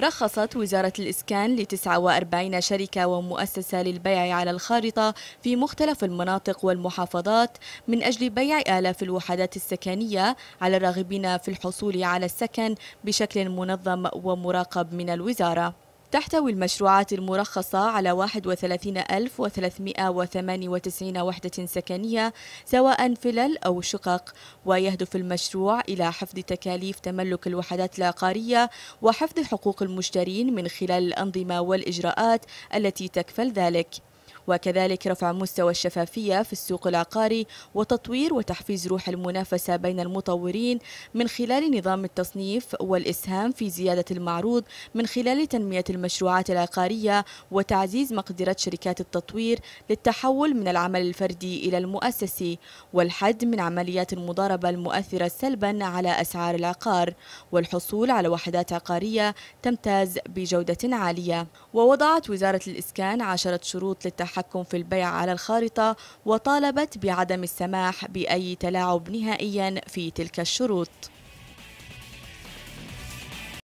رخصت وزارة الإسكان ل 49 شركة ومؤسسة للبيع على الخارطة في مختلف المناطق والمحافظات من أجل بيع آلاف الوحدات السكنية على الراغبين في الحصول على السكن بشكل منظم ومراقب من الوزارة تحتوي المشروعات المرخصة على 31398 وحدة سكنية سواء فلل أو شقق ويهدف المشروع إلى حفظ تكاليف تملك الوحدات العقارية وحفظ حقوق المشترين من خلال الأنظمة والإجراءات التي تكفل ذلك وكذلك رفع مستوى الشفافية في السوق العقاري وتطوير وتحفيز روح المنافسة بين المطورين من خلال نظام التصنيف والإسهام في زيادة المعروض من خلال تنمية المشروعات العقارية وتعزيز مقدرة شركات التطوير للتحول من العمل الفردي إلى المؤسسي والحد من عمليات المضاربة المؤثرة سلبا على أسعار العقار والحصول على وحدات عقارية تمتاز بجودة عالية ووضعت وزارة الإسكان عشرة شروط للتحول التحكم في البيع على الخارطة وطالبت بعدم السماح بأي تلاعب نهائيا في تلك الشروط